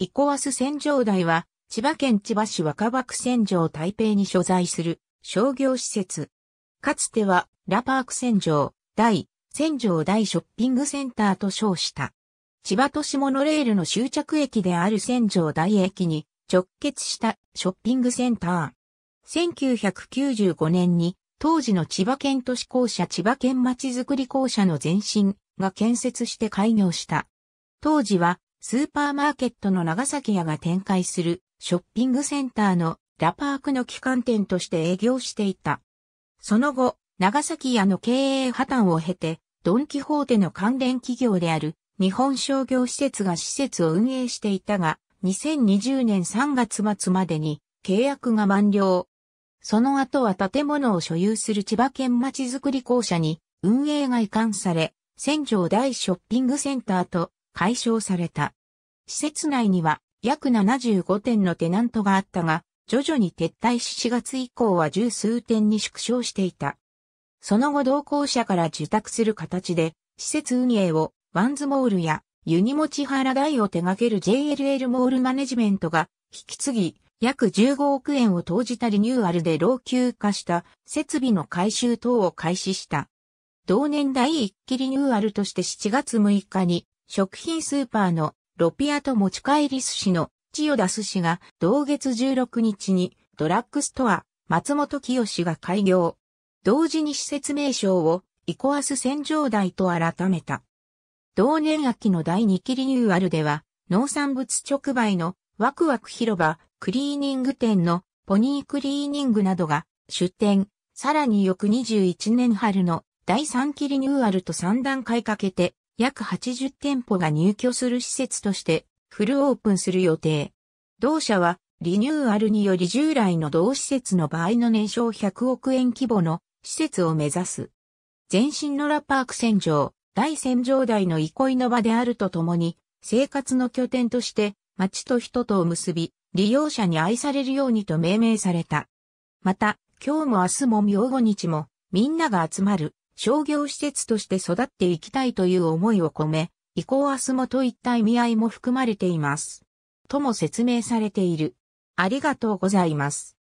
イコアス洗浄台は、千葉県千葉市若葉区洗浄台北に所在する商業施設。かつては、ラパーク洗浄台、戦場台ショッピングセンターと称した。千葉都市モノレールの終着駅である戦場台駅に直結したショッピングセンター。1995年に当時の千葉県都市公社千葉県まちづくり公社の前身が建設して開業した。当時はスーパーマーケットの長崎屋が展開するショッピングセンターのラパークの機関店として営業していた。その後、長崎屋の経営破綻を経て、ドンキホーテの関連企業である日本商業施設が施設を運営していたが、2020年3月末までに契約が満了。その後は建物を所有する千葉県まちづくり公社に運営が移管され、千条大ショッピングセンターと解消された。施設内には約75点のテナントがあったが、徐々に撤退し4月以降は十数点に縮小していた。その後同行者から受託する形で、施設運営をワンズモールやユニモチハラ台を手掛ける JLL モールマネジメントが引き継ぎ、約15億円を投じたリニューアルで老朽化した設備の改修等を開始した。同年第一期リニューアルとして7月6日に食品スーパーのロピアと持ち帰り寿司の千代田寿司が同月16日にドラッグストア松本清が開業。同時に施設名称をイコアス洗浄台と改めた。同年秋の第2期リニューアルでは農産物直売のワクワク広場クリーニング店のポニークリーニングなどが出店。さらに翌21年春の第3期リニューアルと3段階かけて約80店舗が入居する施設としてフルオープンする予定。同社はリニューアルにより従来の同施設の場合の年商100億円規模の施設を目指す。全身のラパーク戦場、大戦場台の憩いの場であるとともに、生活の拠点として街と人とを結び、利用者に愛されるようにと命名された。また、今日も明日も明後日も、みんなが集まる、商業施設として育っていきたいという思いを込め、移行は日もといった意味合いも含まれています。とも説明されている。ありがとうございます。